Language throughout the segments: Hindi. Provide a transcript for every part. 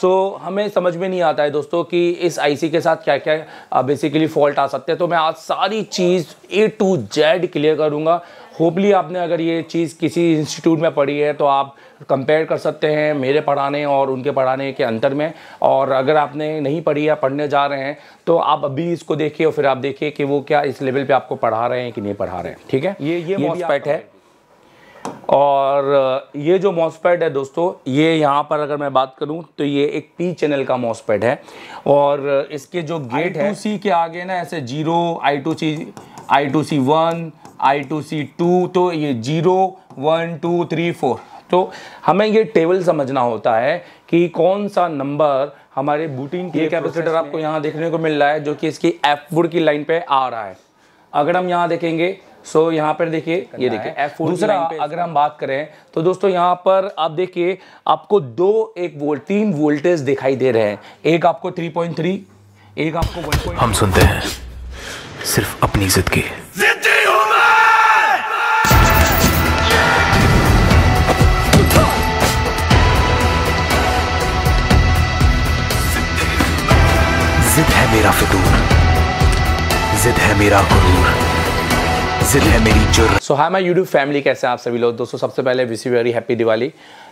सो हमें समझ में नहीं आता है दोस्तों कि इस आईसी के साथ क्या क्या बेसिकली uh, फॉल्ट आ सकते हैं तो मैं आज सारी चीज़ ए टू जेड क्लियर करूँगा होपली आपने अगर ये चीज़ किसी इंस्टीट्यूट में पढ़ी है तो आप कंपेयर कर सकते हैं मेरे पढ़ाने और उनके पढ़ाने के अंतर में और अगर आपने नहीं पढ़ी या पढ़ने जा रहे हैं तो आप अभी इसको देखिए और फिर आप देखिए कि वो क्या इस लेवल पे आपको पढ़ा रहे हैं कि नहीं पढ़ा रहे हैं ठीक है ये ये, ये मॉस्पेट है और ये जो मॉसपैड है दोस्तों ये यहाँ पर अगर मैं बात करूँ तो ये एक पी चैनल का मॉसपैड है और इसके जो गेट है सी के आगे ना ऐसे zero I two C I two C one I two C two तो ये zero one two three four तो हमें ये टेबल समझना होता है कि कौन सा नंबर हमारे बूटिंग के कैपेसिटर आपको यहाँ देखने को मिल रहा है जो कि इसकी एफ वुड की लाइन पे आ रहा है अगर हम यहाँ देखेंगे सो so, यहाँ पर देखिए ये देखिए दूसरा अगर हम बात करें तो दोस्तों यहाँ पर आप देखिए आपको दो एक वोल्ट तीन वोल्टेज दिखाई दे रहे हैं एक आपको 3.3 एक आपको हम सुनते हैं सिर्फ अपनी जिद की जिद है मेरा फितूर जिद है मेरा गुरूर जिद है मेरी जुर्र so hi my YouTube family कैसे हैं आप सभी लोग दोस्तों सबसे पहले you very happy Diwali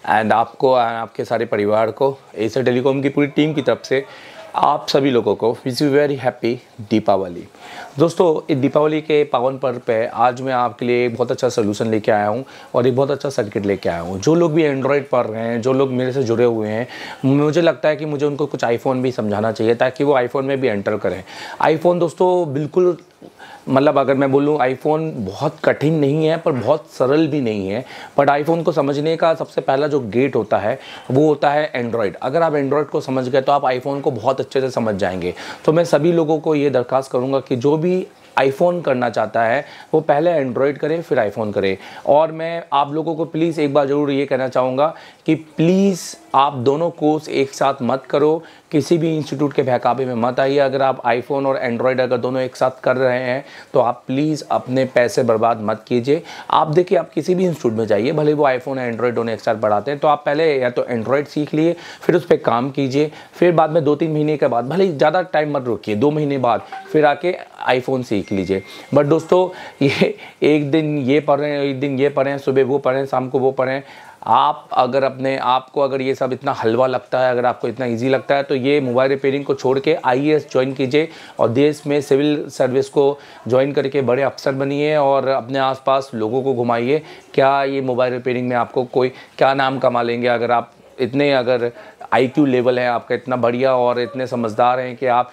and आपको एंड आपके सारे परिवार को एसर टेलीकॉम की पूरी टीम की तरफ से आप सभी लोगों को wish you very happy Deepawali दोस्तों इस दीपावली के पावन पर्व पे आज मैं आपके लिए एक बहुत अच्छा सोल्यूशन लेके आया हूँ और एक बहुत अच्छा सर्किट लेके आया हूँ जो लोग भी एंड्रॉयड पढ़ रहे हैं जो लोग मेरे से जुड़े हुए हैं मुझे लगता है कि मुझे उनको कुछ आईफोन भी समझाना चाहिए ताकि वो आईफोन में भी एंटर करें आईफोन दोस्तों बिल्कुल मतलब अगर मैं बोलूँ आईफोन बहुत कठिन नहीं है पर बहुत सरल भी नहीं है बट आईफोन को समझने का सबसे पहला जो गेट होता है वो होता है एंड्रॉयड अगर आप एंड्रॉयड को समझ गए तो आप आईफोन को बहुत अच्छे से समझ जाएंगे तो मैं सभी लोगों को ये दरखास्त करूँगा कि जो भी आईफोन करना चाहता है वो पहले एंड्रॉयड करें फिर आईफोन करें और मैं आप लोगों को प्लीज़ एक बार ज़रूर ये कहना चाहूँगा कि प्लीज़ आप दोनों कोर्स एक साथ मत करो किसी भी इंस्टीट्यूट के बहकावे में मत आइए अगर आप आईफोन और एंड्रॉयड अगर दोनों एक साथ कर रहे हैं तो आप प्लीज़ अपने पैसे बर्बाद मत कीजिए आप देखिए आप किसी भी इंस्टीट्यूट में जाइए भले वो आईफोन और एंड्रॉयड दोनों एक साथ पढ़ाते हैं तो आप पहले या तो एंड्रॉयड सीख लिए फिर उस पर काम कीजिए फिर बाद में दो तीन महीने के बाद भले ज़्यादा टाइम मत रोकिए दो महीने बाद फिर आके आईफोन सीख लीजिए बट दोस्तों ये एक दिन ये पढ़ रहे हैं एक दिन ये पढ़ें सुबह वो पढ़ें शाम को वो पढ़ें आप अगर अपने आप को अगर ये सब इतना हलवा लगता है अगर आपको इतना ईजी लगता है तो ये मोबाइल रिपेयरिंग को छोड़ के आई ज्वाइन e कीजिए और देश में सिविल सर्विस को ज्वाइन करके बड़े अफसर बनिए और अपने आसपास लोगों को घुमाइए क्या ये मोबाइल रिपेयरिंग में आपको कोई क्या नाम कमा लेंगे अगर आप इतने अगर आईक्यू लेवल है आपका इतना बढ़िया और इतने समझदार हैं कि आप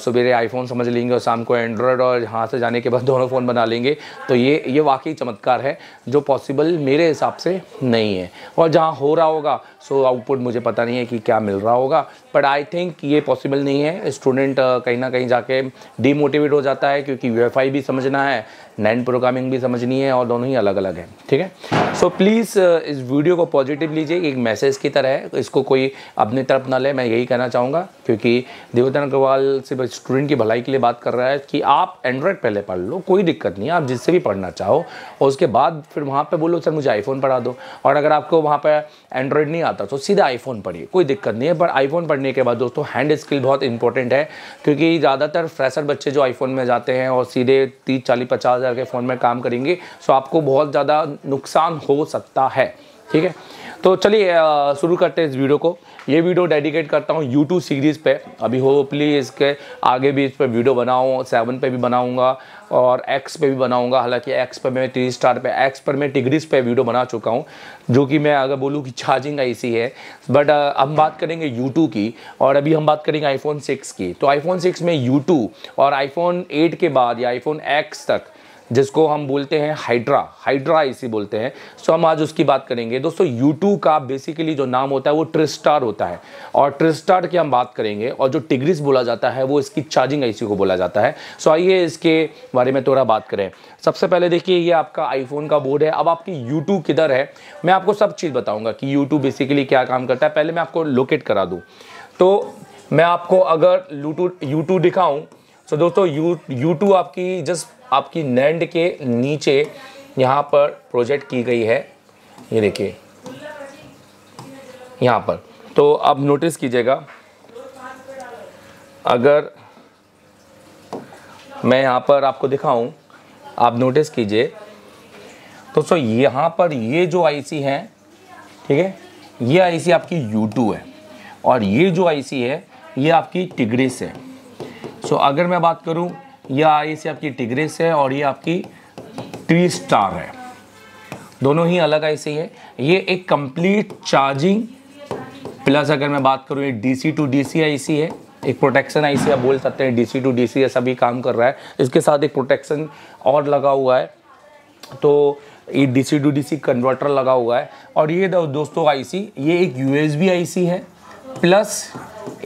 सवेरे आईफोन समझ लेंगे और शाम को एंड्रॉयड और यहाँ से जाने के बाद दोनों फ़ोन बना लेंगे तो ये ये वाकई चमत्कार है जो पॉसिबल मेरे हिसाब से नहीं है और जहाँ हो रहा होगा सो so, आउटपुट मुझे पता नहीं है कि क्या मिल रहा होगा बट आई थिंक ये पॉसिबल नहीं है स्टूडेंट uh, कहीं ना कहीं जाके डीमोटिवेट हो जाता है क्योंकि यू भी समझना है नैन प्रोग्रामिंग भी समझनी है और दोनों ही अलग अलग हैं ठीक है सो प्लीज़ uh, इस वीडियो को पॉजिटिव लीजिए एक मैसेज की तरह इसको कोई अपनी तरफ ना ले मैं यही कहना चाहूँगा क्योंकि देवोदन अग्रवाल सिर्फ स्टूडेंट की भलाई के लिए बात कर रहा है कि आप एंड्रॉयड पहले पढ़ लो कोई दिक्कत नहीं आप जिससे भी पढ़ना चाहो और उसके बाद फिर वहाँ पर बोलो सर मुझे आईफोन पढ़ा दो और अगर आपको वहाँ पर एंड्रॉयड नहीं आता तो सीधा आईफोन पढ़िए कोई दिक्कत नहीं है पर आईफोन पढ़ने के बाद दोस्तों हैंड स्किल बहुत इंपॉर्टेंट है क्योंकि ज़्यादातर फ्रेशर बच्चे जो आईफोन में जाते हैं और सीधे तीस चालीस पचास हज़ार के फ़ोन में काम करेंगे सो आपको बहुत ज़्यादा नुकसान हो सकता है ठीक है तो चलिए शुरू करते हैं इस वीडियो को ये वीडियो डेडिकेट करता हूँ यूट्यूब सीरीज़ पे अभी होपली इसके आगे भी इस पर वीडियो बनाऊँ सेवन पे भी बनाऊँगा और एक्स पे भी बनाऊँगा हालांकि एक्स पे मैं थ्री स्टार पे एक्स पर मैं टिगरीज पे वीडियो बना चुका हूँ जो कि मैं अगर बोलूँ कि चार्जिंग ऐसी है बट uh, हम बात करेंगे यू की और अभी हम बात करेंगे आईफोन सिक्स की तो आईफोन सिक्स में यू और आईफोन एट के बाद या आईफोन एक्स तक जिसको हम बोलते हैं हाइड्रा हाइड्रा इसी बोलते हैं सो हम आज उसकी बात करेंगे दोस्तों यूटू का बेसिकली जो नाम होता है वो ट्रिस्टार होता है और ट्रिस्टार की हम बात करेंगे और जो टिग्रिस बोला जाता है वो इसकी चार्जिंग आईसी को बोला जाता है सो आइए इसके बारे में थोड़ा बात करें सबसे पहले देखिए ये आपका आईफोन का बोर्ड है अब आपकी यूट्यूब किधर है मैं आपको सब चीज़ बताऊँगा कि यूट्यूब बेसिकली क्या काम करता है पहले मैं आपको लोकेट करा दूँ तो मैं आपको अगर लूटू यू दिखाऊं तो दोस्तों यू यू आपकी जस्ट आपकी नैंड के नीचे यहाँ पर प्रोजेक्ट की गई है ये देखिए यहाँ पर तो आप नोटिस कीजिएगा अगर मैं यहाँ पर आपको दिखाऊं आप नोटिस कीजिए दोस्तों तो यहाँ पर ये जो आईसी है ठीक है ये आईसी आपकी यू है और ये जो आईसी है ये आपकी टिग्रिस है सो अगर मैं बात करूँ यह आई सी आपकी टिग्रेस है और ये आपकी ट्री स्टार है दोनों ही अलग आई सी है ये एक कंप्लीट चार्जिंग प्लस अगर मैं बात करूँ ये डीसी टू डीसी आईसी है एक प्रोटेक्शन आई सी आप बोल सकते हैं डीसी टू डीसी ऐसा भी काम कर रहा है इसके साथ एक प्रोटेक्शन और लगा हुआ है तो ये डीसी टू डीसी कन्वर्टर लगा हुआ है और ये दोस्तों आईसी ये एक यूएसबी आईसी है प्लस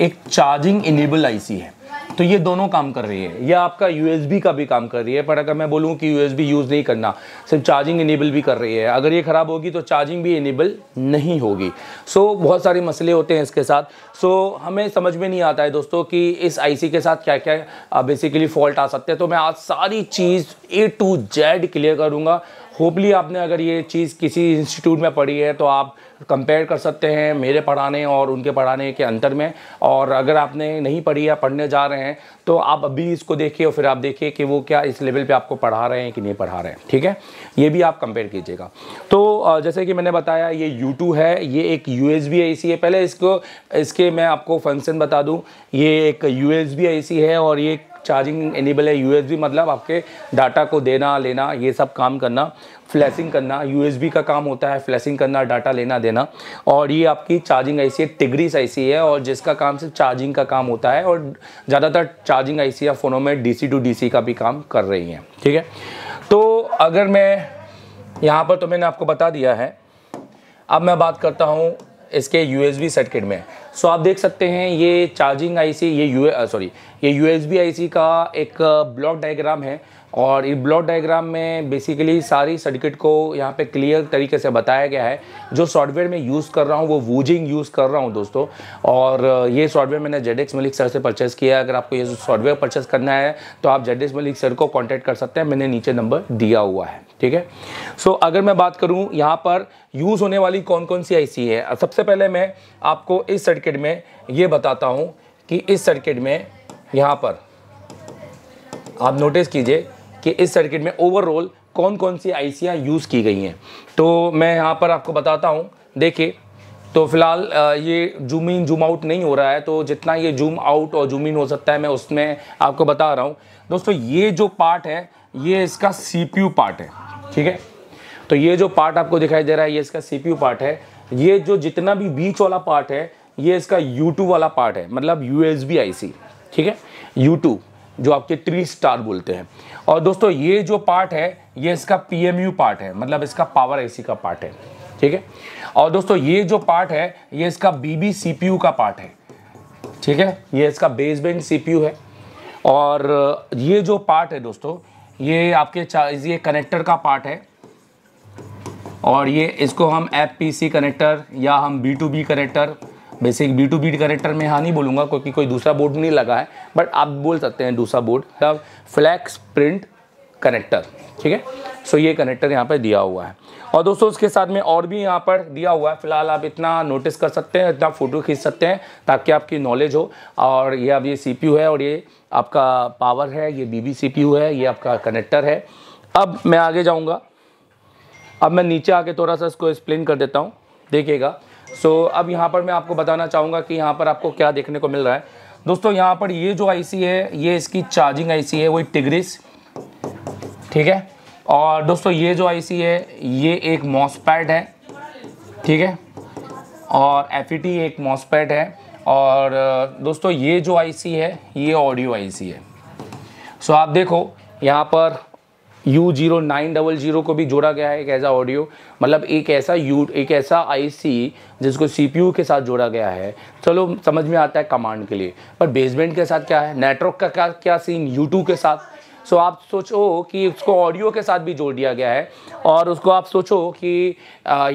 एक चार्जिंग इनेबल आईसी है तो ये दोनों काम कर रही है यह आपका यू का भी काम कर रही है पर अगर मैं बोलूँ कि यू यूज़ नहीं करना सिर्फ चार्जिंग इनेबल भी कर रही है अगर ये ख़राब होगी तो चार्जिंग भी इनेबल नहीं होगी सो so, बहुत सारे मसले होते हैं इसके साथ सो so, हमें समझ में नहीं आता है दोस्तों कि इस आईसी के साथ क्या क्या बेसिकली फॉल्ट आ सकते हैं तो मैं आज सारी चीज़ ए टू जेड क्लियर करूँगा होपली आपने अगर ये चीज़ किसी इंस्टीट्यूट में पढ़ी है तो आप कंपेयर कर सकते हैं मेरे पढ़ाने और उनके पढ़ाने के अंतर में और अगर आपने नहीं पढ़ी या पढ़ने जा रहे हैं तो आप अभी इसको देखिए और फिर आप देखिए कि वो क्या इस लेवल पे आपको पढ़ा रहे हैं कि नहीं पढ़ा रहे हैं ठीक है ये भी आप कंपेयर कीजिएगा तो जैसे कि मैंने बताया ये यू है ये एक यू एस है पहले इसको इसके मैं आपको फंक्शन बता दूँ ये एक यू एस है और ये चार्जिंग एनेबल है यूएसबी मतलब आपके डाटा को देना लेना ये सब काम करना फ्लैशिंग करना यूएसबी का काम होता है फ्लैशिंग करना डाटा लेना देना और ये आपकी चार्जिंग आईसी है टिगरीस आईसी है और जिसका काम सिर्फ चार्जिंग का काम होता है और ज़्यादातर चार्जिंग आईसी या फ़ोनों में डीसी टू डीसी का भी काम कर रही हैं ठीक है तो अगर मैं यहाँ पर तो मैंने आपको बता दिया है अब मैं बात करता हूँ इसके यू एस बी सर्किट में सो आप देख सकते हैं ये चार्जिंग सी ये यू सॉरी ये यू एस बी आईसी का एक ब्लॉक डायग्राम है और ये ब्लॉक डायग्राम में बेसिकली सारी सर्किट को यहाँ पे क्लियर तरीके से बताया गया है जो सॉफ्टवेयर में यूज़ कर रहा हूँ वो वूजिंग यूज़ कर रहा हूँ दोस्तों और ये सॉफ्टवेयर मैंने जेड एक्स मलिक सर से परचेस किया अगर आपको ये सॉफ्टवेयर परचेस करना है तो आप जेड एक्स मलिक सर को कॉन्टैक्ट कर सकते हैं मैंने नीचे नंबर दिया हुआ है ठीक है सो अगर मैं बात करूँ यहाँ पर यूज़ होने वाली कौन कौन सी सी है सबसे पहले मैं आपको इस सर्किट में ये बताता हूँ कि इस सर्किट में यहाँ पर आप नोटिस कीजिए कि इस सर्किट में ओवरऑल कौन कौन सी आईसियाँ यूज़ की गई हैं तो मैं यहाँ पर आपको बताता हूँ देखिए तो फिलहाल ये जूम इन जूम आउट नहीं हो रहा है तो जितना ये जूम आउट और जूम इन हो सकता है मैं उसमें आपको बता रहा हूँ दोस्तों ये जो पार्ट है ये इसका सीपीयू पार्ट है ठीक है तो ये जो पार्ट आपको दिखाई दे रहा है ये इसका सीपीयू पार्ट है ये जो जितना भी बीच वाला पार्ट है ये इसका U2 वाला पार्ट है मतलब यू एस ठीक है U2 जो आपके ट्री स्टार बोलते हैं और दोस्तों ये जो पार्ट है ये इसका पीएमयू पार्ट है मतलब इसका पावर एसी का पार्ट है ठीक है और दोस्तों ये जो पार्ट है ये इसका बीबी सीपीयू का पार्ट है ठीक है ये इसका बेस बेसबैंड सीपीयू है और ये जो पार्ट है दोस्तों ये आपके ये कनेक्टर का पार्ट है और ये इसको हम एफ पी सी कनेक्टर या हम B to B connector basic B to B connector में हाँ नहीं बोलूँगा क्योंकि कोई दूसरा बोर्ड नहीं लगा है बट आप बोल सकते हैं दूसरा बोर्ड फ्लैक्स प्रिंट कनेक्टर ठीक है सो ये कनेक्टर यहाँ पर दिया हुआ है और दोस्तों उसके साथ में और भी यहाँ पर दिया हुआ है फिलहाल आप इतना नोटिस कर सकते हैं इतना फ़ोटो खींच सकते हैं ताकि आपकी नॉलेज हो और ये अब ये सी है और ये आपका पावर है ये बी बी है ये आपका कनेक्टर है अब मैं आगे जाऊँगा अब मैं नीचे आके थोड़ा सा इसको एक्सप्लेन कर देता हूँ देखिएगा सो so, अब यहाँ पर मैं आपको बताना चाहूँगा कि यहाँ पर आपको क्या देखने को मिल रहा है दोस्तों यहाँ पर ये जो आईसी है ये इसकी चार्जिंग आईसी है वही टिग्रिस ठीक है और दोस्तों ये जो आईसी है ये एक मॉसपैड है ठीक है और एफ e एक मॉसपैड है और दोस्तों ये जो आईसी है ये ऑडियो आईसी है सो आप देखो यहाँ पर U zero nine double zero को भी जोड़ा गया है एक ऐसा ऑडियो मतलब एक ऐसा यू एक ऐसा आईसी जिसको सीपीयू के साथ जोड़ा गया है चलो समझ में आता है कमांड के लिए पर बेसमेंट के साथ क्या है नेटवर्क का क्या क्या सीन यू के साथ सो आप सोचो कि उसको ऑडियो के साथ भी जोड़ दिया गया है और उसको आप सोचो कि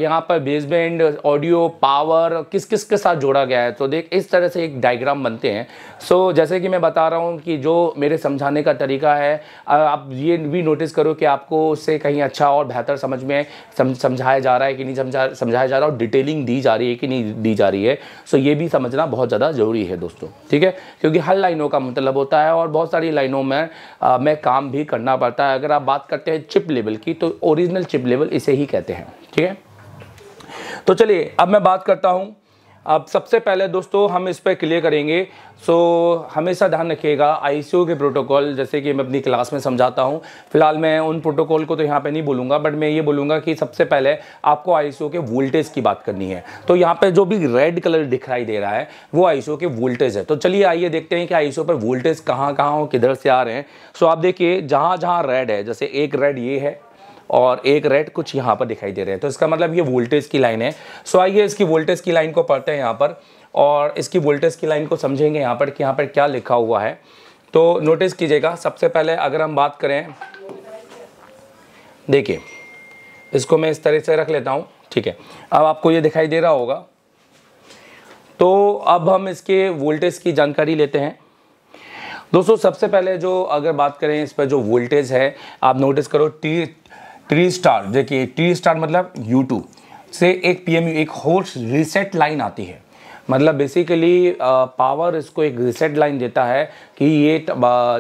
यहाँ पर बेसबैंड ऑडियो पावर किस किस के साथ जोड़ा गया है तो देख इस तरह से एक डायग्राम बनते हैं सो so, जैसे कि मैं बता रहा हूँ कि जो मेरे समझाने का तरीका है आप ये भी नोटिस करो कि आपको उससे कहीं अच्छा और बेहतर समझ में समझाया जा रहा है कि नहीं समझा समझाया जा रहा है और डिटेलिंग दी जा रही है कि नहीं दी जा रही है सो so, ये भी समझना बहुत ज़्यादा ज़रूरी है दोस्तों ठीक है क्योंकि हर लाइनों का मतलब होता है और बहुत सारी लाइनों में आ, मैं काम भी करना पड़ता है अगर आप बात करते हैं चिप लेवल की तो ओरिजिनल चिप लेवल इसे ही कहते हैं ठीक है तो चलिए अब मैं बात करता हूं अब सबसे पहले दोस्तों हम इस पर क्लियर करेंगे सो हमेशा ध्यान रखिएगा आई के प्रोटोकॉल जैसे कि मैं अपनी क्लास में समझाता हूँ फिलहाल मैं उन प्रोटोकॉल को तो यहाँ पे नहीं बोलूँगा बट मैं ये बोलूँगा कि सबसे पहले आपको आई के वोल्टेज की बात करनी है तो यहाँ पे जो भी रेड कलर दिखाई दे रहा है वो आई के वोल्टेज है तो चलिए आइए देखते हैं कि आई पर वोल्टेज कहाँ कहाँ और किधर से आ रहे हैं सो आप देखिए जहाँ जहाँ रेड है जैसे एक रेड ये है और एक रेड कुछ यहाँ पर दिखाई दे रहे हैं तो इसका मतलब ये वोल्टेज की लाइन है सो आइए इसकी वोल्टेज की लाइन को पढ़ते हैं यहाँ पर और इसकी वोल्टेज की लाइन को समझेंगे यहाँ पर कि यहाँ पर क्या लिखा हुआ है तो नोटिस कीजिएगा सबसे पहले अगर हम बात करें देखिए इसको मैं इस तरह से रख लेता हूँ ठीक है अब आपको ये दिखाई दे रहा होगा तो अब हम इसके वोल्टेज की जानकारी लेते हैं दोस्तों सबसे पहले जो अगर बात करें इस पर जो वोल्टेज है आप नोटिस करो टी ट्री स्टार देखिए ट्री स्टार मतलब यू से एक पीएमयू एक होर्स रिसेट लाइन आती है मतलब बेसिकली पावर uh, इसको एक रिसेट लाइन देता है कि ये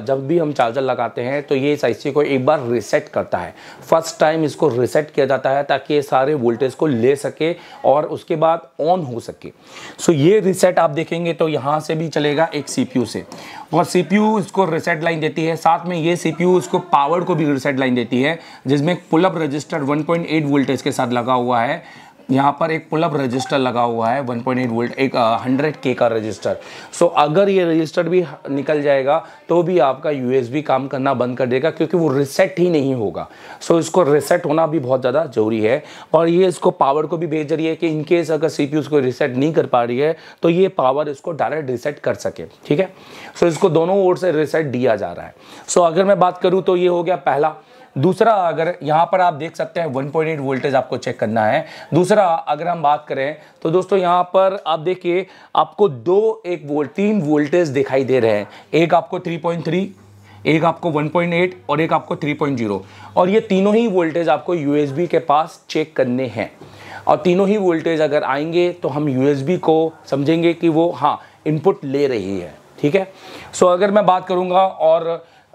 जब भी हम चार्जर लगाते हैं तो ये इस आईसी को एक बार रिसेट करता है फर्स्ट टाइम इसको रिसेट किया जाता है ताकि ये सारे वोल्टेज को ले सके और उसके बाद ऑन हो सके सो ये रिसेट आप देखेंगे तो यहाँ से भी चलेगा एक सीपीयू से और सीपीयू इसको रिसेट लाइन देती है साथ में ये सीपीयू इसको पावर को भी रिसेट लाइन देती है जिसमें पुलअप रजिस्टर वन वोल्टेज के साथ लगा हुआ है यहाँ पर एक पुलअप रजिस्टर लगा हुआ है 1.8 पॉइंट वोल्ट एक हंड्रेड के का रजिस्टर सो so, अगर ये रजिस्टर भी निकल जाएगा तो भी आपका यू काम करना बंद कर देगा क्योंकि वो रिसेट ही नहीं होगा सो so, इसको रिसेट होना भी बहुत ज़्यादा ज़रूरी है और ये इसको पावर को भी भेज रही है कि इनकेस अगर सी उसको रिसेट नहीं कर पा रही है तो ये पावर इसको डायरेक्ट रिसेट कर सके ठीक है सो so, इसको दोनों ओर से रिसेट दिया जा रहा है सो so, अगर मैं बात करूँ तो ये हो गया पहला दूसरा अगर यहाँ पर आप देख सकते हैं 1.8 वोल्टेज आपको चेक करना है दूसरा अगर हम बात करें तो दोस्तों यहाँ पर आप देखिए आपको दो एक वोल्ट तीन वोल्टेज दिखाई दे रहे हैं एक आपको 3.3 एक आपको 1.8 और एक आपको 3.0 और ये तीनों ही वोल्टेज आपको यू के पास चेक करने हैं और तीनों ही वोल्टेज अगर आएंगे तो हम यू को समझेंगे कि वो हाँ इनपुट ले रही है ठीक है सो अगर मैं बात करूँगा और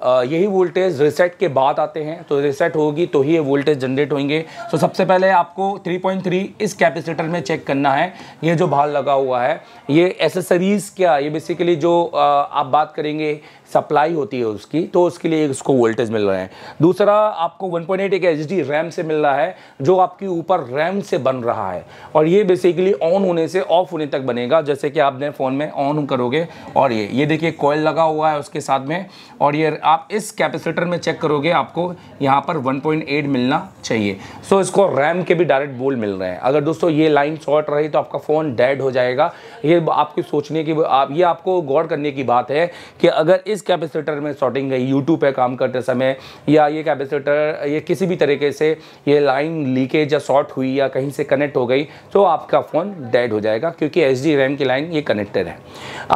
यही वोल्टेज रिसेट के बाद आते हैं तो रिसेट होगी तो ही ये वोल्टेज जनरेट होंगे तो सबसे पहले आपको 3.3 इस कैपेसिटर में चेक करना है ये जो भार लगा हुआ है ये एसेसरीज़ क्या ये बेसिकली जो आप बात करेंगे सप्लाई होती है उसकी तो उसके लिए उसको वोल्टेज मिल रहा है दूसरा आपको 1.8 पॉइंट एक एच रैम से मिल रहा है जो आपके ऊपर रैम से बन रहा है और ये बेसिकली ऑन होने से ऑफ होने तक बनेगा जैसे कि आपने फ़ोन में ऑन करोगे और ये ये देखिए कॉयल लगा हुआ है उसके साथ में और ये आप इस कैपेसिटर में चेक करोगे आपको यहाँ पर वन मिलना चाहिए सो इसको रैम के भी डायरेक्ट बोल मिल रहे हैं अगर दोस्तों ये लाइन शॉर्ट रही तो आपका फ़ोन डेड हो जाएगा ये आपकी सोचने की आप ये आपको गौर करने की बात है कि अगर इस इस कैपेसिटर में शॉर्टिंग गई यूट्यूब पे काम करते समय या ये कैपेसिटर ये किसी भी तरीके से ये लाइन लीकेज या शॉर्ट हुई या कहीं से कनेक्ट हो गई तो आपका फ़ोन डेड हो जाएगा क्योंकि एच रैम की लाइन ये कनेक्टेड है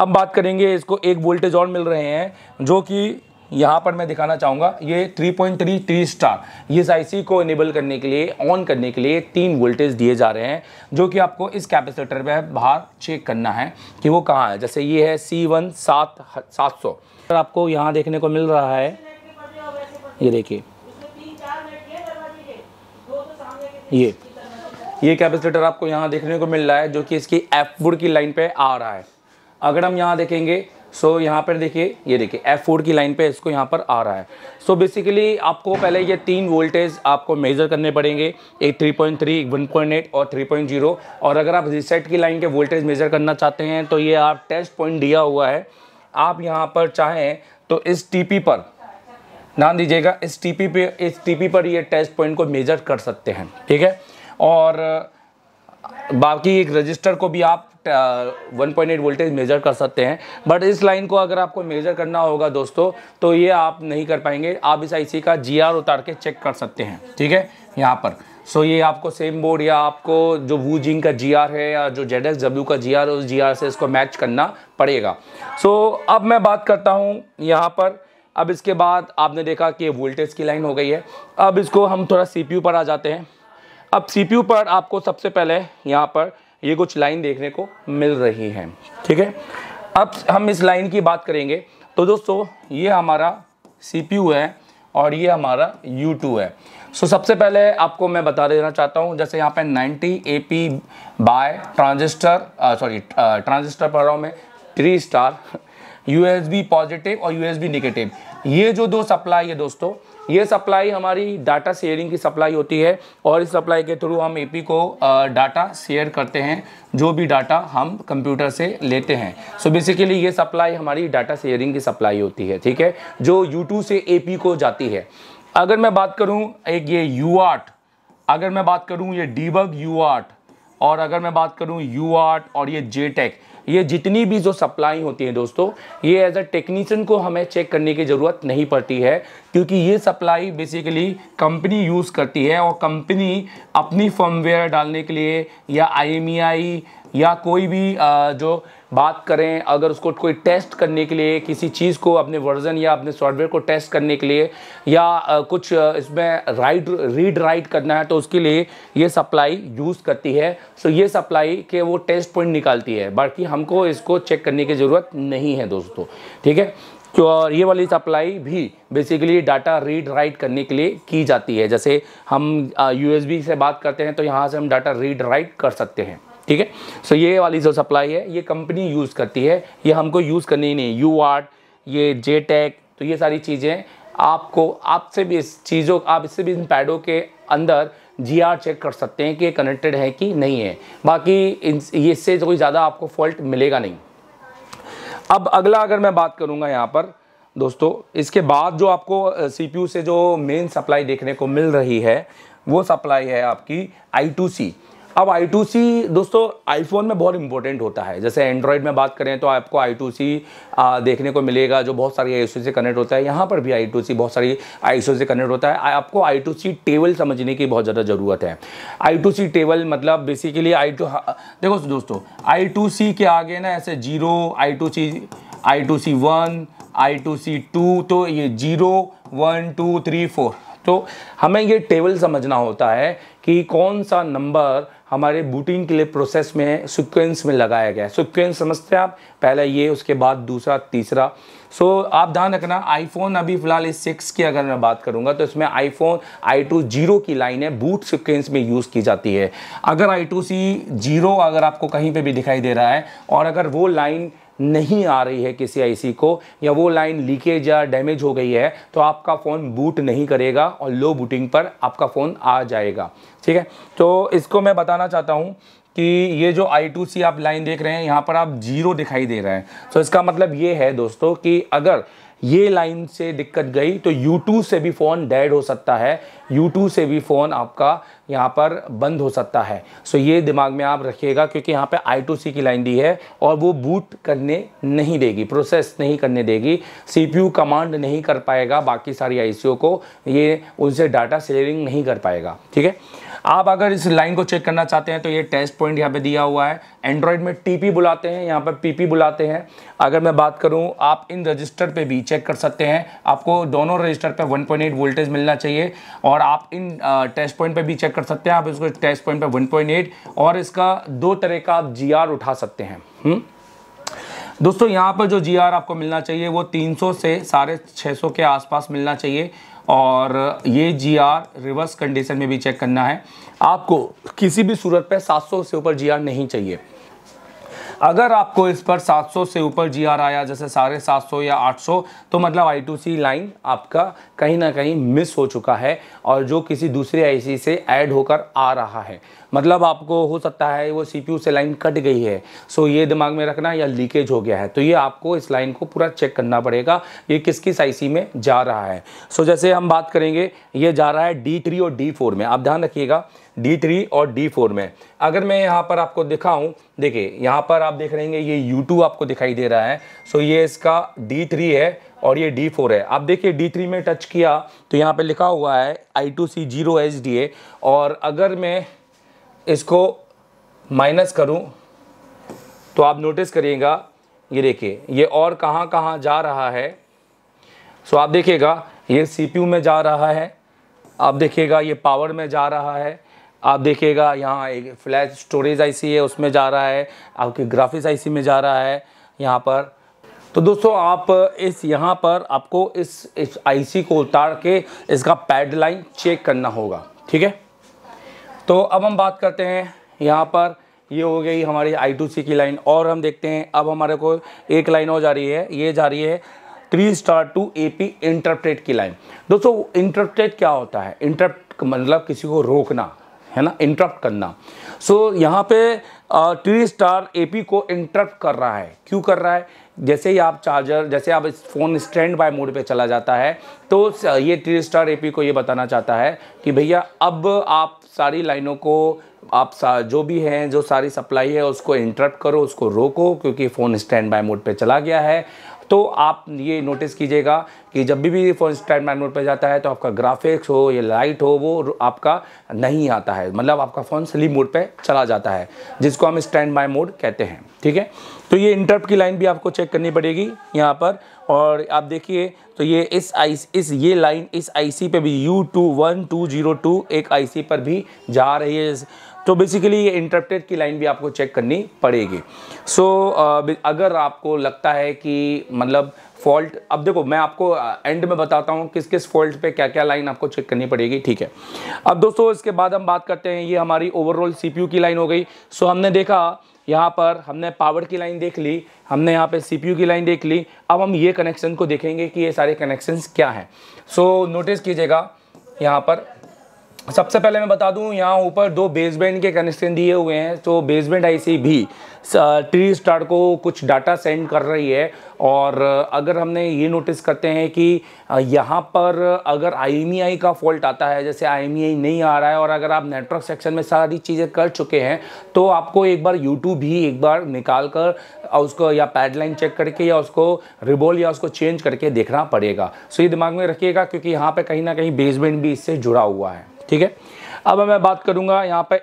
अब बात करेंगे इसको एक वोल्टेज और मिल रहे हैं जो कि यहाँ पर मैं दिखाना चाहूँगा ये 3.3 थ्री स्टार इस आईसी को इनेबल करने के लिए ऑन करने के लिए तीन वोल्टेज दिए जा रहे हैं जो कि आपको इस कैपेसिटर में बाहर चेक करना है कि वो कहाँ है जैसे ये है C1 वन सात सात सौ आपको यहाँ देखने को मिल रहा है ये देखिए ये ये कैपेसिटर आपको यहाँ देखने को मिल रहा है जो कि इसकी एफ वुड की लाइन पे आ रहा है अगर हम यहाँ देखेंगे सो so, यहाँ पर देखिए ये देखिए एफ फोर की लाइन पे इसको यहाँ पर आ रहा है सो so, बेसिकली आपको पहले ये तीन वोल्टेज आपको मेज़र करने पड़ेंगे एक 3.3, एक 1.8 और 3.0 और अगर आप रिसेट की लाइन के वोल्टेज मेज़र करना चाहते हैं तो ये आप टेस्ट पॉइंट दिया हुआ है आप यहाँ पर चाहें तो इस टीपी पर ध्यान दीजिएगा इस टीपी पे इस टीपी पर ये टेस्ट पॉइंट को मेजर कर सकते हैं ठीक है और बाकी एक रजिस्टर को भी आप 1.8 वोल्टेज मेजर कर सकते हैं बट इस लाइन को अगर आपको मेजर करना होगा दोस्तों तो ये आप नहीं कर पाएंगे आप इस आईसी का जीआर उतार के चेक कर सकते हैं ठीक है यहाँ पर सो so, ये आपको सेम बोर्ड या आपको जो वू जिंग का जी है या जो जेड एस डब्ल्यू का जी आर उस जी से इसको मैच करना पड़ेगा सो so, अब मैं बात करता हूँ यहाँ पर अब इसके बाद आपने देखा कि वोल्टेज की लाइन हो गई है अब इसको हम थोड़ा सी पर आ जाते हैं अब सी पर आपको सबसे पहले यहाँ पर ये कुछ लाइन देखने को मिल रही हैं ठीक है अब हम इस लाइन की बात करेंगे तो दोस्तों ये हमारा सी है और ये हमारा यू है सो so, सबसे पहले आपको मैं बता देना चाहता हूँ जैसे यहाँ पे 90 A P by transistor sorry transistor पढ़ रहा हूँ मैं three star U S B positive और यू एस बी ये जो दो सप्लाई है दोस्तों ये सप्लाई हमारी डाटा शेयरिंग की सप्लाई होती है और इस सप्लाई के थ्रू हम एपी को डाटा शेयर करते हैं जो भी डाटा हम कंप्यूटर से लेते हैं सो so बेसिकली ये सप्लाई हमारी डाटा शेयरिंग की सप्लाई होती है ठीक है जो यू से एपी को जाती है अगर मैं बात करूं एक ये यू आर्ट अगर मैं बात करूं ये डीबग यू आर्ट और अगर मैं बात करूं यू आर्ट और ये जे टेक ये जितनी भी जो सप्लाई होती है दोस्तों ये एज अ टेक्नीशियन को हमें चेक करने की ज़रूरत नहीं पड़ती है क्योंकि ये सप्लाई बेसिकली कंपनी यूज़ करती है और कंपनी अपनी फर्मवेयर डालने के लिए या आई e या कोई भी जो बात करें अगर उसको कोई टेस्ट करने के लिए किसी चीज़ को अपने वर्जन या अपने सॉफ्टवेयर को टेस्ट करने के लिए या कुछ इसमें राइट रीड राइट करना है तो उसके लिए ये सप्लाई यूज़ करती है सो ये सप्लाई के वो टेस्ट पॉइंट निकालती है बाकी हमको इसको चेक करने की ज़रूरत नहीं है दोस्तों ठीक है तो और ये वाली सप्लाई भी बेसिकली डाटा रीड राइट करने के लिए की जाती है जैसे हम यू से बात करते हैं तो यहाँ से हम डाटा रीड राइट कर सकते हैं ठीक है सो ये वाली जो सप्लाई है ये कंपनी यूज़ करती है ये हमको यूज़ करनी ही नहीं यू आर्ट ये जे टेक तो ये सारी चीज़ें आपको आपसे भी इस चीज़ों आप इससे भी इन पैडों के अंदर जी आर चेक कर सकते हैं कि ये कनेक्टेड है कि नहीं है बाकी इन ये इससे कोई ज़्यादा आपको फॉल्ट मिलेगा नहीं अब अगला अगर मैं बात करूँगा यहाँ पर दोस्तों इसके बाद जो आपको सीपीयू से जो मेन सप्लाई देखने को मिल रही है वो सप्लाई है आपकी आई टू सी अब आई टू सी दोस्तों आईफोन में बहुत इंपॉर्टेंट होता है जैसे एंड्रॉयड में बात करें तो आपको आई टू सी देखने को मिलेगा जो बहुत सारी आई से कनेक्ट होता है यहाँ पर भी आई टू सी बहुत सारी आई से कनेक्ट होता है आपको आई टू सी टेबल समझने की बहुत ज़्यादा ज़रूरत है आई टू सी टेबल मतलब बेसिकली आई टू देखो दोस्तों आई टू सी के आगे ना ऐसे zero I two C I two C one I two C two तो ये zero one two three four तो हमें ये टेबल समझना होता है कि कौन सा नंबर हमारे बूटिंग के लिए प्रोसेस में सिक्वेंस में लगाया गया है सिक्वेंस समझते हैं आप पहला ये उसके बाद दूसरा तीसरा सो so, आप ध्यान रखना आईफोन अभी फिलहाल इस सिक्स की अगर मैं बात करूंगा तो इसमें आईफोन आई टू जीरो की लाइन है बूट सिक्वेंस में यूज़ की जाती है अगर आई टू सी जीरो अगर आपको कहीं पे भी दिखाई दे रहा है और अगर वो लाइन नहीं आ रही है किसी आईसी को या वो लाइन लीकेज या डैमेज हो गई है तो आपका फ़ोन बूट नहीं करेगा और लो बूटिंग पर आपका फ़ोन आ जाएगा ठीक है तो इसको मैं बताना चाहता हूँ कि ये जो आई टू सी आप लाइन देख रहे हैं यहाँ पर आप जीरो दिखाई दे रहे हैं तो इसका मतलब ये है दोस्तों कि अगर ये लाइन से दिक्कत गई तो U2 से भी फ़ोन डेड हो सकता है U2 से भी फ़ोन आपका यहाँ पर बंद हो सकता है सो ये दिमाग में आप रखिएगा क्योंकि यहाँ पे I2C की लाइन दी है और वो बूट करने नहीं देगी प्रोसेस नहीं करने देगी CPU कमांड नहीं कर पाएगा बाकी सारी आई को ये उनसे डाटा शेयरिंग नहीं कर पाएगा ठीक है आप अगर इस लाइन को चेक करना चाहते हैं तो ये टेस्ट पॉइंट यहाँ पे दिया हुआ है एंड्रॉयड में टीपी बुलाते हैं यहाँ पर पीपी बुलाते हैं अगर मैं बात करूँ आप इन रजिस्टर पे भी चेक कर सकते हैं आपको दोनों रजिस्टर पे 1.8 वोल्टेज मिलना चाहिए और आप इन टेस्ट पॉइंट पे भी चेक कर सकते हैं आप इसको टेस्ट पॉइंट पॉइंट एट और इसका दो तरह का आप जी उठा सकते हैं हुँ? हम्म? दोस्तों यहाँ पर जो जी आपको मिलना चाहिए वो 300 से साढ़े छः के आसपास मिलना चाहिए और ये जीआर रिवर्स कंडीशन में भी चेक करना है आपको किसी भी सूरत पे 700 से ऊपर जीआर नहीं चाहिए अगर आपको इस पर 700 से ऊपर जी आर आया जैसे साढ़े सात या 800 तो मतलब आई लाइन आपका कहीं ना कहीं मिस हो चुका है और जो किसी दूसरे आईसी से ऐड होकर आ रहा है मतलब आपको हो सकता है वो सीपीयू से लाइन कट गई है सो ये दिमाग में रखना या लीकेज हो गया है तो ये आपको इस लाइन को पूरा चेक करना पड़ेगा ये किस किस आई में जा रहा है सो जैसे हम बात करेंगे ये जा रहा है डी और डी में आप ध्यान रखिएगा D3 और D4 में अगर मैं यहाँ पर आपको दिखाऊँ देखिए यहाँ पर आप देख रहेंगे ये U2 आपको दिखाई दे रहा है सो ये इसका D3 है और ये D4 है आप देखिए D3 में टच किया तो यहाँ पे लिखा हुआ है I two C zero H D A और अगर मैं इसको माइनस करूँ तो आप नोटिस करिएगा ये देखिए ये और कहाँ कहाँ जा रहा है सो आप देखिएगा ये सी में जा रहा है आप देखिएगा ये पावर में जा रहा है आप देखिएगा यहाँ एक फ्लैश स्टोरेज आईसी है उसमें जा रहा है आपके ग्राफिक्स आईसी में जा रहा है यहाँ पर तो दोस्तों आप इस यहाँ पर आपको इस इस आईसी को उतार के इसका पैड लाइन चेक करना होगा ठीक है तो अब हम बात करते हैं यहाँ पर ये हो गई हमारी आई टू सी की लाइन और हम देखते हैं अब हमारे को एक लाइन और जा रही है ये जा रही है three star two A P interpret की लाइन दोस्तों इंटरप्रेट क्या होता है इंटरप्ट मतलब किसी को रोकना है ना इंटरप्ट करना सो so, यहाँ पे ट्री स्टार एपी को इंटरप्ट कर रहा है क्यों कर रहा है जैसे ही आप चार्जर जैसे आप इस फ़ोन स्टैंड बाय मोड पे चला जाता है तो ये ट्री स्टार एपी को ये बताना चाहता है कि भैया अब आप सारी लाइनों को आप जो भी हैं जो सारी सप्लाई है उसको इंटरप्ट करो उसको रोको क्योंकि फ़ोन स्टैंड बाय मोड पे चला गया है तो आप ये नोटिस कीजिएगा कि जब भी भी फ़ोन स्टैंड मैन मोड पर जाता है तो आपका ग्राफिक्स हो या लाइट हो वो आपका नहीं आता है मतलब आपका फ़ोन स्लीप मोड पर चला जाता है जिसको हम स्टैंड बाय मोड कहते हैं ठीक है तो ये इंटरप्ट की लाइन भी आपको चेक करनी पड़ेगी यहाँ पर और आप देखिए तो ये इस आई इस ये लाइन इस आईसी पे भी U two one two zero two एक आईसी पर भी जा रही है तो बेसिकली ये इंटरप्टेड की लाइन भी आपको चेक करनी पड़ेगी सो so, अगर आपको लगता है कि मतलब फॉल्ट अब देखो मैं आपको एंड में बताता हूँ किस किस फॉल्ट पे क्या क्या लाइन आपको चेक करनी पड़ेगी ठीक है अब दोस्तों इसके बाद हम बात करते हैं ये हमारी ओवरऑल सीपीयू की लाइन हो गई सो हमने देखा यहाँ पर हमने पावर की लाइन देख ली हमने यहाँ पे सीपीयू की लाइन देख ली अब हम ये कनेक्शन को देखेंगे कि ये सारे कनेक्शन क्या हैं सो नोटिस कीजिएगा यहाँ पर सबसे पहले मैं बता दूं यहाँ ऊपर दो बेसबैंड के कनेक्शन दिए हुए हैं तो बेसबैंड आईसी भी ट्री स्टार को कुछ डाटा सेंड कर रही है और अगर हमने ये नोटिस करते हैं कि यहाँ पर अगर आई e का फॉल्ट आता है जैसे आई e नहीं आ रहा है और अगर आप नेटवर्क सेक्शन में सारी चीज़ें कर चुके हैं तो आपको एक बार यूट्यूब ही एक बार निकाल कर उसको या पैडलाइन चेक करके या उसको रिबोल या उसको चेंज करके देखना पड़ेगा सो ये दिमाग में रखिएगा क्योंकि यहाँ पर कहीं ना कहीं बेसबैंड भी इससे जुड़ा हुआ है ठीक है अब मैं बात करूंगा यहाँ पर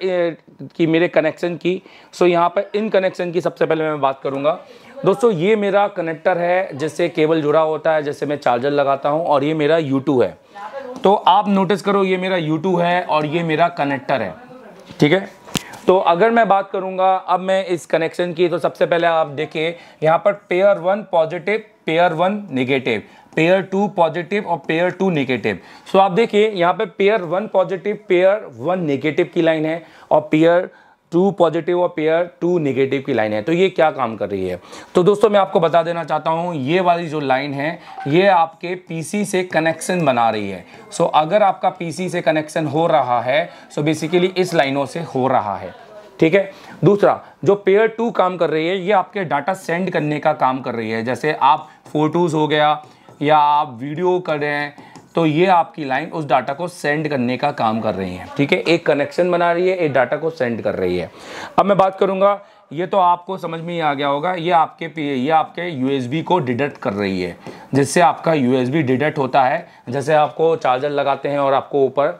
कि मेरे कनेक्शन की सो यहाँ पर इन कनेक्शन की सबसे पहले मैं बात करूंगा दोस्तों ये मेरा कनेक्टर है जिससे केबल जुड़ा होता है जैसे मैं चार्जर लगाता हूँ और ये मेरा यू है तो आप नोटिस करो ये मेरा यू है और ये मेरा कनेक्टर है ठीक है तो अगर मैं बात करूंगा अब मैं इस कनेक्शन की तो सबसे पहले आप देखें यहाँ पर pair one positive pair one negative pair two positive और पेयर टू नेगेटिव सो आप देखिए यहाँ पे pair one positive pair one negative की लाइन है और पेयर टू पॉजिटिव और पेयर टू नेगेटिव की लाइन है तो ये क्या काम कर रही है तो दोस्तों मैं आपको बता देना चाहता हूँ ये वाली जो लाइन है ये आपके पीसी से कनेक्शन बना रही है सो so, अगर आपका पीसी से कनेक्शन हो रहा है सो so बेसिकली इस लाइनों से हो रहा है ठीक है दूसरा जो पेयर टू काम कर रही है ये आपके डाटा सेंड करने का काम कर रही है जैसे आप फोटोज़ हो गया या आप वीडियो कर रहे हैं तो ये आपकी लाइन उस डाटा को सेंड करने का काम कर रही है ठीक है एक कनेक्शन बना रही है एक डाटा को सेंड कर रही है अब मैं बात करूँगा ये तो आपको समझ में ही आ गया होगा ये आपके पी ये आपके यूएसबी को डिडक्ट कर रही है जिससे आपका यूएसबी डिडक्ट होता है जैसे आपको चार्जर लगाते हैं और आपको ऊपर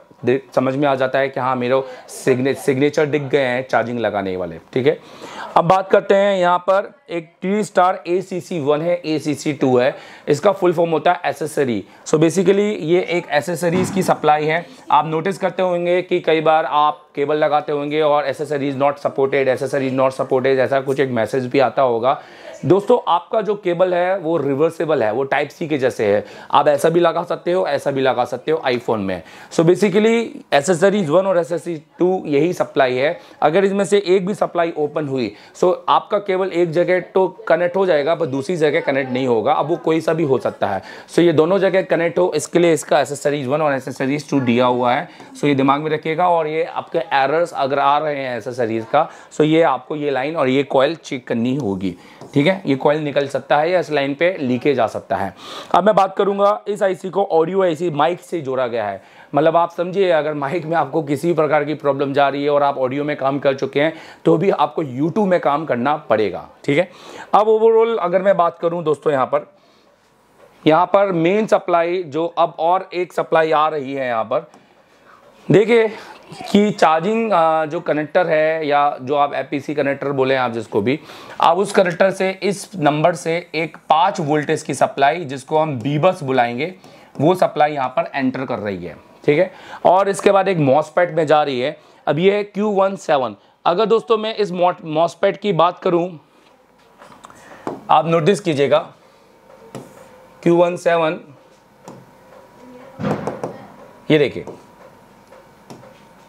समझ में आ जाता है कि हाँ मेरे सिग्ने सिग्नेचर दिख गए हैं चार्जिंग लगाने वाले ठीक है अब बात करते हैं यहाँ पर एक T star A C C one है ए सी सी टू है इसका फुल फॉर्म होता है एसेसरी सो बेसिकली ये एक एसेसरीज़ की सप्लाई है आप नोटिस करते होंगे कि कई बार आप केबल लगाते होंगे और accessories not supported accessories not supported ऐसा कुछ एक मैसेज भी आता होगा दोस्तों आपका जो केबल है वो रिवर्सेबल है वो टाइप सी के जैसे है आप ऐसा भी लगा सकते हो ऐसा भी लगा सकते हो आईफोन में सो बेसिकली एसेसरीज वन और एसेसरीज टू यही सप्लाई है अगर इसमें से एक भी सप्लाई ओपन हुई सो so आपका केबल एक जगह तो कनेक्ट हो जाएगा पर दूसरी जगह कनेक्ट नहीं होगा अब वो कोई सा भी हो सकता है सो so ये दोनों जगह कनेक्ट हो इसके लिए इसका एसेसरीज वन और एसेसरीज टू दिया हुआ है सो so ये दिमाग में रखिएगा और ये आपके एरर्स अगर आ रहे हैं एसेसरीज का सो so ये आपको ये लाइन और ये कॉयल चेक करनी होगी ठीक है है ये कॉइल निकल सकता है या इस लाइन पे लीकेज जा सकता है अब मैं बात करूंगा इस आईसी को ऑडियो आईसी माइक से जोड़ा गया है मतलब आप समझिए अगर माइक में आपको किसी प्रकार की प्रॉब्लम जा रही है और आप ऑडियो में काम कर चुके हैं तो भी आपको यूट्यूब में काम करना पड़ेगा ठीक है अब ओवरऑल अगर मैं बात करूँ दोस्तों यहाँ पर यहाँ पर मेन सप्लाई जो अब और एक सप्लाई आ रही है यहाँ पर देखिए कि चार्जिंग जो कनेक्टर है या जो आप एपीसी कनेक्टर बोले आप जिसको भी आप उस कनेक्टर से इस नंबर से एक पाँच वोल्टेज की सप्लाई जिसको हम बीबस बुलाएंगे वो सप्लाई यहाँ पर एंटर कर रही है ठीक है और इसके बाद एक मॉसपेट में जा रही है अब ये है क्यू वन सेवन अगर दोस्तों मैं इस मॉसपेट की बात करूँ आप नोटिस कीजिएगा क्यू वन सेवन ये देखिए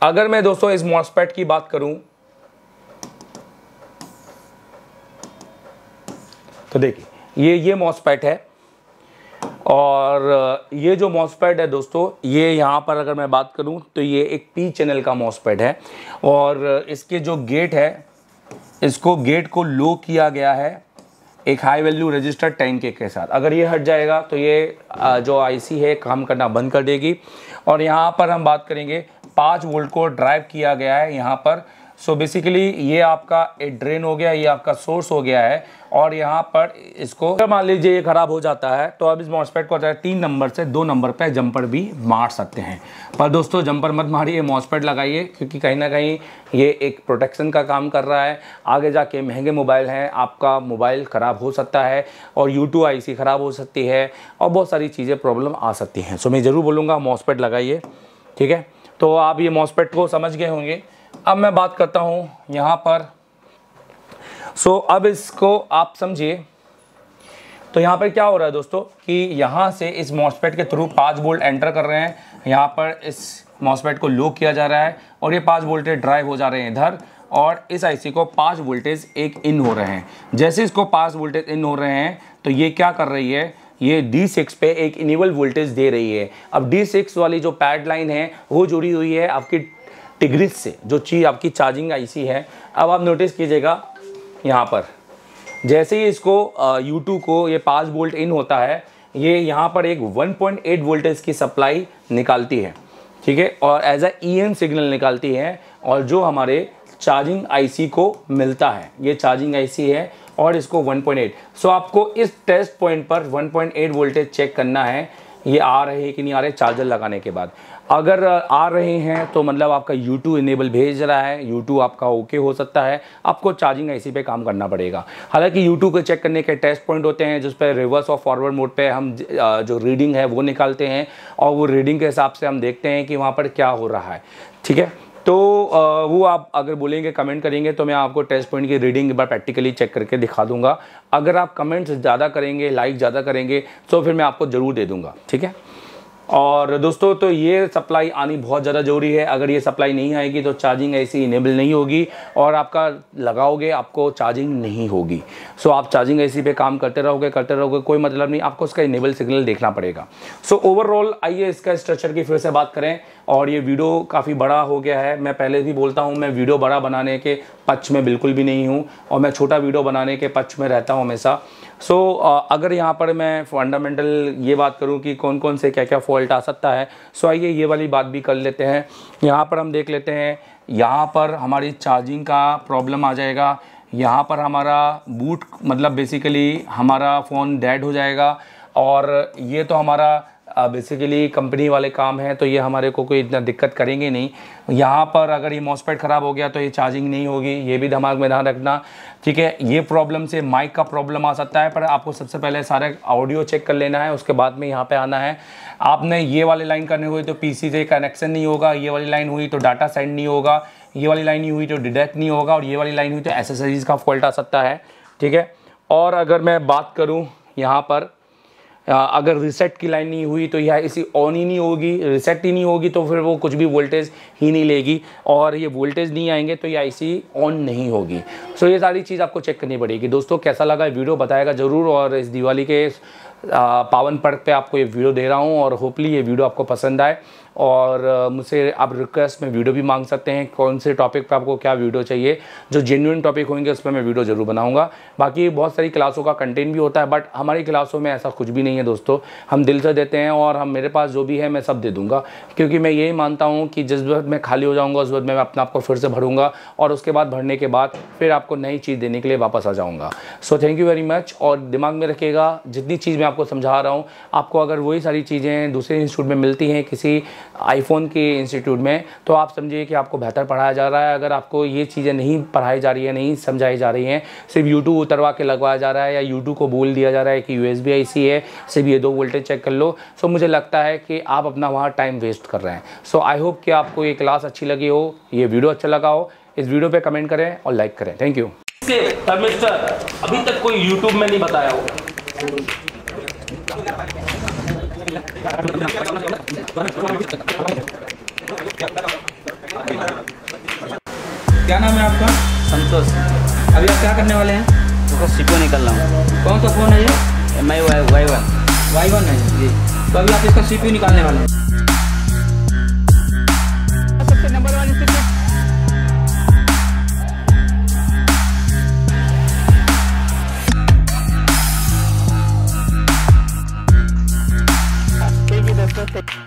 अगर मैं दोस्तों इस मॉसपेट की बात करूं तो देखिए ये ये मॉसपेट है और ये जो मॉसपैड है दोस्तों ये यहाँ पर अगर मैं बात करूँ तो ये एक पी चैनल का मॉसपैड है और इसके जो गेट है इसको गेट को लो किया गया है एक हाई वैल्यू रजिस्टर्ड टैंक के, के साथ अगर ये हट जाएगा तो ये जो आईसी है काम करना बंद कर देगी और यहाँ पर हम बात करेंगे पाँच वोल्ट को ड्राइव किया गया है यहाँ पर सो so बेसिकली ये आपका एक ड्रेन हो गया ये आपका सोर्स हो गया है और यहाँ पर इसको अगर मान लीजिए ये ख़राब हो जाता है तो अब इस मॉसपेट को चाहे तीन नंबर से दो नंबर पर जंपर भी मार सकते हैं पर दोस्तों जंपर मत मारिए मॉसपेट लगाइए क्योंकि कहीं ना कहीं ये एक प्रोटेक्शन का काम कर रहा है आगे जाके महंगे मोबाइल हैं आपका मोबाइल ख़राब हो सकता है और यू टू आई सी ख़राब हो सकती है और बहुत सारी चीज़ें प्रॉब्लम आ सकती हैं सो मैं ज़रूर बोलूँगा मॉसपेट लगाइए ठीक है तो आप ये मॉसपेट को समझ गए होंगे अब मैं बात करता हूँ यहाँ पर सो so, अब इसको आप समझिए तो यहाँ पर क्या हो रहा है दोस्तों कि यहाँ से इस मॉसपेट के थ्रू पाँच वोल्ट एंटर कर रहे हैं यहाँ पर इस मॉसपेट को लो किया जा रहा है और ये पाँच वोल्टेज ड्राइव हो जा रहे हैं इधर और इस आईसी को पाँच वोल्टेज एक इन हो रहे हैं जैसे इसको पाँच वोल्टेज इन हो रहे हैं तो ये क्या कर रही है ये D6 पे एक इनेबल वोल्टेज दे रही है अब D6 वाली जो पैड लाइन है वो जुड़ी हुई है आपकी टिग्रिस से जो चीज़ आपकी चार्जिंग आईसी है अब आप नोटिस कीजिएगा यहाँ पर जैसे ही इसको U2 को ये पाँच वोल्ट इन होता है ये यहाँ पर एक 1.8 वोल्टेज की सप्लाई निकालती है ठीक है और एज अ ई सिग्नल निकालती है और जो हमारे चार्जिंग आईसी को मिलता है ये चार्जिंग आईसी है और इसको 1.8 सो आपको इस टेस्ट पॉइंट पर 1.8 वोल्टेज चेक करना है ये आ रहे हैं कि नहीं आ रहे चार्जर लगाने के बाद अगर आ रहे हैं तो मतलब आपका U2 इनेबल भेज रहा है U2 आपका ओके हो सकता है आपको चार्जिंग ऐसी पे काम करना पड़ेगा हालांकि U2 को चेक करने के टेस्ट पॉइंट होते हैं जिस पर रिवर्स और फॉरवर्ड मोड पे हम जो रीडिंग है वो निकालते हैं और वो रीडिंग के हिसाब से हम देखते हैं कि वहाँ पर क्या हो रहा है ठीक है तो वो आप अगर बोलेंगे कमेंट करेंगे तो मैं आपको टेस्ट पॉइंट की रीडिंग एक बार प्रैक्टिकली चेक करके दिखा दूंगा अगर आप कमेंट्स ज़्यादा करेंगे लाइक ज़्यादा करेंगे तो फिर मैं आपको ज़रूर दे दूंगा ठीक है और दोस्तों तो ये सप्लाई आनी बहुत ज़्यादा ज़रूरी है अगर ये सप्लाई नहीं आएगी तो चार्जिंग ऐसी इनेबल नहीं होगी और आपका लगाओगे आपको चार्जिंग नहीं होगी सो आप चार्जिंग ऐसी पे काम करते रहोगे करते रहोगे कोई मतलब नहीं आपको उसका इनेबल सिग्नल देखना पड़ेगा सो ओवरऑल आइए इसका स्ट्रक्चर की फिर से बात करें और ये वीडियो काफ़ी बड़ा हो गया है मैं पहले भी बोलता हूँ मैं वीडियो बड़ा बनाने के पक्ष में बिल्कुल भी नहीं हूँ और मैं छोटा वीडियो बनाने के पक्ष में रहता हूँ हमेशा सो so, uh, अगर यहाँ पर मैं फंडामेंटल ये बात करूँ कि कौन कौन से क्या क्या फॉल्ट आ सकता है सो so, आइए ये वाली बात भी कर लेते हैं यहाँ पर हम देख लेते हैं यहाँ पर हमारी चार्जिंग का प्रॉब्लम आ जाएगा यहाँ पर हमारा बूट मतलब बेसिकली हमारा फ़ोन डेड हो जाएगा और ये तो हमारा बेसिकली कंपनी वाले काम हैं तो ये हमारे को कोई इतना दिक्कत करेंगे नहीं यहाँ पर अगर ये मॉसपेड ख़राब हो गया तो ये चार्जिंग नहीं होगी ये भी दिमाग में ध्यान रखना ठीक है ये प्रॉब्लम से माइक का प्रॉब्लम आ सकता है पर आपको सबसे पहले सारे ऑडियो चेक कर लेना है उसके बाद में यहाँ पे आना है आपने ये वाली लाइन करने हुई तो पी से कनेक्शन नहीं होगा ये वाली लाइन हुई तो डाटा सेंड नहीं होगा ये वाली लाइन नहीं हुई तो डिडेक्ट नहीं होगा और ये वाली लाइन हुई तो एसेसरीज़ का फॉल्ट आ सकता है ठीक है और अगर मैं बात करूँ यहाँ पर अगर रिसेट की लाइन नहीं हुई तो यह इसी ऑन ही नहीं होगी रिसेट ही नहीं होगी तो फिर वो कुछ भी वोल्टेज ही नहीं लेगी और ये वोल्टेज नहीं आएंगे तो यह इसी ऑन नहीं होगी सो ये सारी चीज़ आपको चेक करनी पड़ेगी दोस्तों कैसा लगा वीडियो बताएगा ज़रूर और इस दिवाली के पावन पर्व पे आपको ये वीडियो दे रहा हूँ और होपली ये वीडियो आपको पसंद आए और मुझसे आप रिक्वेस्ट में वीडियो भी मांग सकते हैं कौन से टॉपिक पे आपको क्या वीडियो चाहिए जो जेन्यून टॉपिक होंगे उस पर मैं वीडियो ज़रूर बनाऊंगा बाकी बहुत सारी क्लासों का कंटेंट भी होता है बट हमारी क्लासों में ऐसा कुछ भी नहीं है दोस्तों हम दिल से देते हैं और हम मेरे पास जो भी है मैं सब दे दूँगा क्योंकि मैं यही मानता हूँ कि जिस वक्त मैं खाली हो जाऊँगा उस वक्त मैं अपने आपको फिर से भरूँगा और उसके बाद भरने के बाद फिर आपको नई चीज़ देने के लिए वापस आ जाऊँगा so thank you very much और दिमाग में रखिएगा जितनी चीज़ मैं आपको समझा रहा हूँ आपको अगर वही सारी चीज़ें दूसरे इंस्टीट्यूट में मिलती हैं किसी आईफोन के इंस्टीट्यूट में तो आप समझिए कि आपको बेहतर पढ़ाया जा रहा है अगर आपको ये चीज़ें नहीं पढ़ाई जा रही है नहीं समझाई जा रही हैं सिर्फ यूट्यूब उतरवा के लगवाया जा रहा है या यूट्यूब को बोल दिया जा रहा है कि यू एस है सिर्फ ये दो वोल्टेज चेक कर लो सो मुझे लगता है कि आप अपना वहाँ टाइम वेस्ट कर रहे हैं सो आई होप कि आपको ये क्लास अच्छी लगी हो ये वीडियो अच्छा लगा हो इस वीडियो पर कमेंट करें और लाइक करें थैंक यू अभी तक कोई यूट्यूब में नहीं बताया होगा क्या नाम है आपका संतोष अभी आप क्या करने वाले हैं तो सीखो निकल रहा हूँ कौन सा फ़ोन है ये M I Y Y one Y one है जी तो अभी आप इसका सीपी निकालने वाले हैं सबसे नंबर वन other thing.